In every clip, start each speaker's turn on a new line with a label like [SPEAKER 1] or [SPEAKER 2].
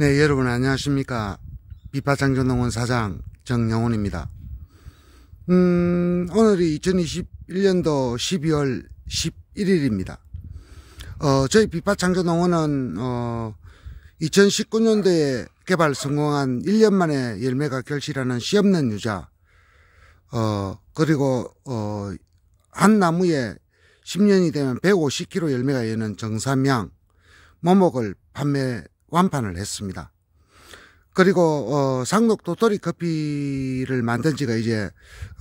[SPEAKER 1] 네, 여러분 안녕하십니까. 비파장전농원 사장 정영훈입니다. 음, 오늘이 2021년도 12월 11일입니다. 어, 저희 비파창전농원은 어, 2019년도에 개발 성공한 1년 만에 열매가 결실하는 시없는 유자, 어, 그리고, 어, 한 나무에 10년이 되면 150kg 열매가 여는 정삼양, 모목을 뭐 판매 완판을 했습니다. 그리고 어, 상록 도토리 커피를 만든 지가 이제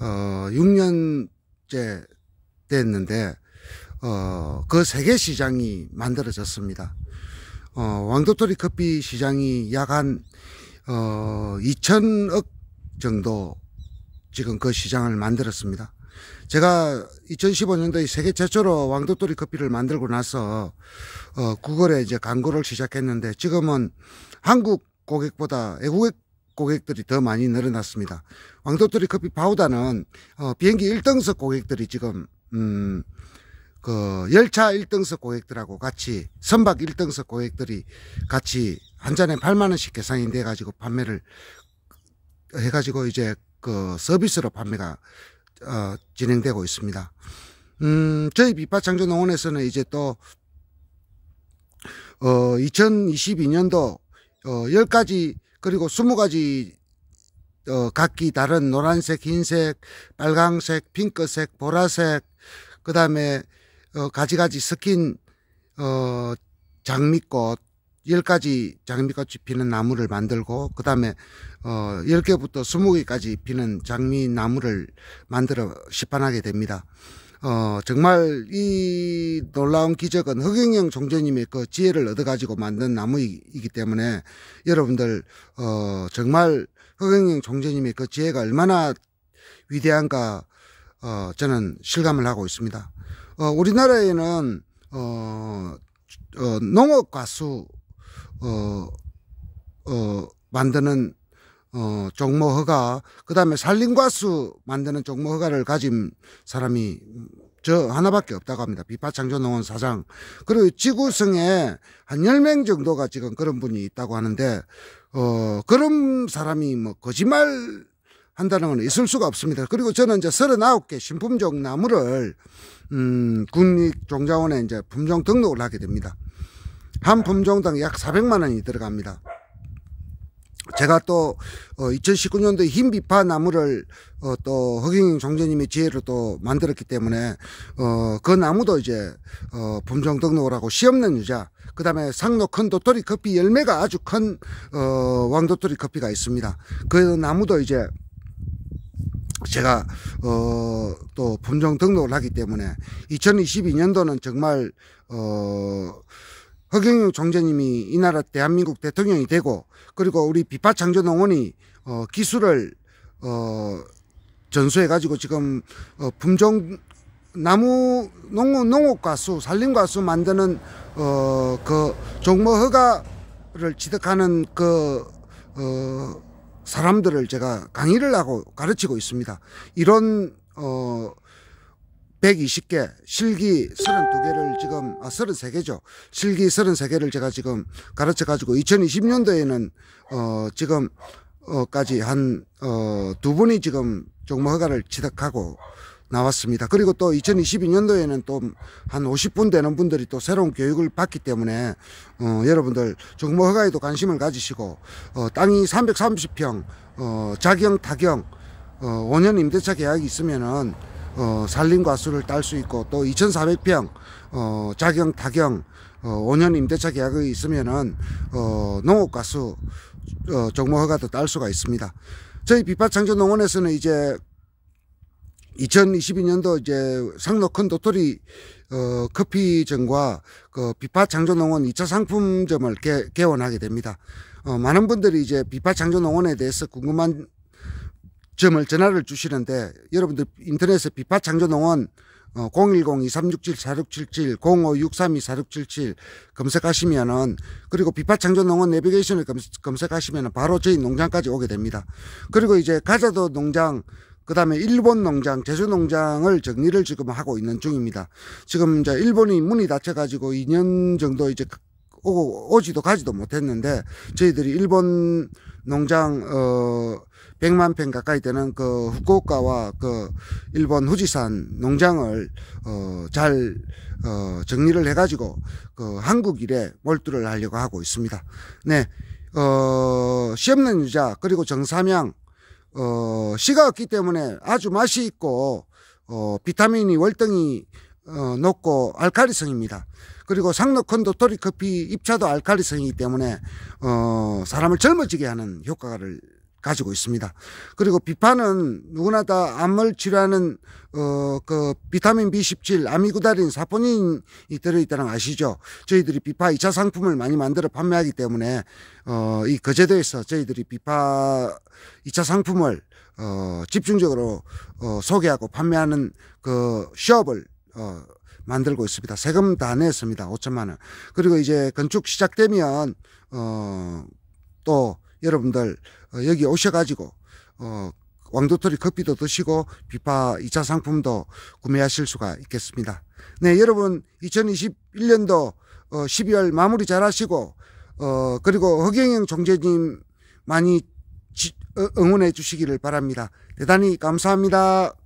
[SPEAKER 1] 어, 6년째 됐는데 어, 그 세계 시장이 만들어졌습니다. 어, 왕도토리 커피 시장이 약한 어, 2천억 정도 지금 그 시장을 만들었습니다. 제가 2015년도에 세계 최초로 왕도토리 커피를 만들고 나서 어 9월에 이제 광고를 시작했는데 지금은 한국 고객보다 외국 고객들이 더 많이 늘어났습니다. 왕도토리 커피 파우더는 어 비행기 1등석 고객들이 지금 음 그 열차 1등석 고객들하고 같이 선박 1등석 고객들이 같이 한 잔에 8만 원씩 계산이 돼 가지고 판매를 해 가지고 이제 그 서비스로 판매가 어, 진행되고 있습니다. 음, 저희 비파창조농원에서는 이제 또, 어, 2022년도, 어, 10가지, 그리고 20가지, 어, 각기 다른 노란색, 흰색, 빨강색, 핑크색, 보라색, 그 다음에, 어, 가지가지 스킨, 어, 장미꽃, 1열 가지 장미꽃이 피는 나무를 만들고 그 다음에 어, 0 개부터 2 0 개까지 피는 장미 나무를 만들어 시판하게 됩니다. 어, 정말 이 놀라운 기적은 허경영 총재님의 그 지혜를 얻어가지고 만든 나무이기 때문에 여러분들, 어, 정말 허경영 총재님의 그 지혜가 얼마나 위대한가, 어, 저는 실감을 하고 있습니다. 어, 우리나라에는, 어, 어 농업 과수, 어, 어, 만드는 어, 종모 허가, 그 다음에 산림과수 만드는 종모 허가를 가진 사람이 저 하나밖에 없다고 합니다. 비파창조농원 사장. 그리고 지구성에 한 열 명 정도가 지금 그런 분이 있다고 하는데, 어, 그런 사람이 뭐 거짓말 한다는 건 있을 수가 없습니다. 그리고 저는 이제 39개 신품종 나무를, 음, 국립종자원에 이제 품종 등록을 하게 됩니다. 한 품종당 약 400만 원이 들어갑니다. 제가 또 2019년도에 어, 흰 비파 나무를 어, 또 허경영 종재님의 지혜로 또 만들었기 때문에 어, 그 나무도 이제 품종 등록을 하고 시없는 유자 그 다음에 상로 큰 도토리 커피 열매가 아주 큰 왕도토리 커피가 있습니다. 그 나무도 이제 제가 또 품종 등록을 하기 때문에 2022년도는 정말 어 허경영 총재님이 이 나라 대한민국 대통령이 되고 그리고 우리 비파 창전농원이 어, 기술을 어, 전수해가지고 지금 어, 품종 나무 농업 농업과수 산림과수 만드는 어그 종모 허가를 취득하는 그어 사람들을 제가 강의를 하고 가르치고 있습니다. 이런 어 120개, 실기 32개를 지금, 아, 33개죠. 실기 33개를 제가 지금 가르쳐가지고 2020년도에는, 어, 지금, 어,까지 한, 어, 두 분이 지금 종목 허가를 취득하고 나왔습니다. 그리고 또 2022년도에는 또 한 50분 되는 분들이 또 새로운 교육을 받기 때문에 어, 여러분들 정보 허가에도 관심을 가지시고 어, 땅이 330평 어, 자경 타경 어, 5년 임대차 계약이 있으면은 어, 산림과수를 딸 수 있고 또 2,400평 어, 자경 타경 어, 5년 임대차 계약이 있으면은 어, 농업과수 어, 종목 허가도딸 수가 있습니다. 저희 비파창조농원에서는 이제 2022년도 이제 상로 큰 도토리 어, 커피점과 그 비파창조농원 2차 상품점을 개, 개원하게 됩니다. 어, 많은 분들이 이제 비파창조농원에 대해서 궁금한 점을 전화를 주시는데 여러분들 인터넷에 비파창조농원 010-2367-4677, 0563-4677 2 검색하시면은, 그리고 비파창조농원 내비게이션을 검색, 하시면 바로 저희 농장까지 오게 됩니다. 그리고 이제 가자도 농장, 그 다음에 일본 농장, 제주 농장을 정리를 지금 하고 있는 중입니다. 지금 이제 일본이 문이 닫혀가지고 2년 정도 이제 그, 오고, 오지도 가지도 못했는데, 저희들이 일본 농장 어 100만 평 가까이 되는 그 후쿠오카와 그 일본 후지산 농장을 어 잘 어, 정리를 해 가지고 그 한국 일에 몰두를 하려고 하고 있습니다. 네. 어 시험난 유자 그리고 정삼양 어 씨가 없기 때문에 아주 맛이 있고 어 비타민이 월등히 어, 높고 알칼리성입니다. 그리고 상록콘 도토리 커피 입차도 알칼리성이기 때문에 어, 사람을 젊어지게 하는 효과를 가지고 있습니다. 그리고 비파는 누구나 다 암을 치료하는 어 그 비타민 B17 아미구다린 사포닌이 들어있다는 거 아시죠? 저희들이 비파 2차 상품을 많이 만들어 판매하기 때문에 어 이 거제도에서 저희들이 비파 2차 상품을 어 집중적으로 어 소개하고 판매하는 그 시업을 어, 만들고 있습니다. 세금 다 냈습니다. 5천만 원. 그리고 이제 건축 시작되면 어, 또 여러분들 어, 여기 오셔가지고 어, 왕도토리 커피도 드시고 비파 2차 상품도 구매하실 수가 있겠습니다. 네, 여러분 2021년도 어, 12월 마무리 잘 하시고 어, 그리고 허경영 총재님 많이 지, 어, 응원해 주시기를 바랍니다. 대단히 감사합니다.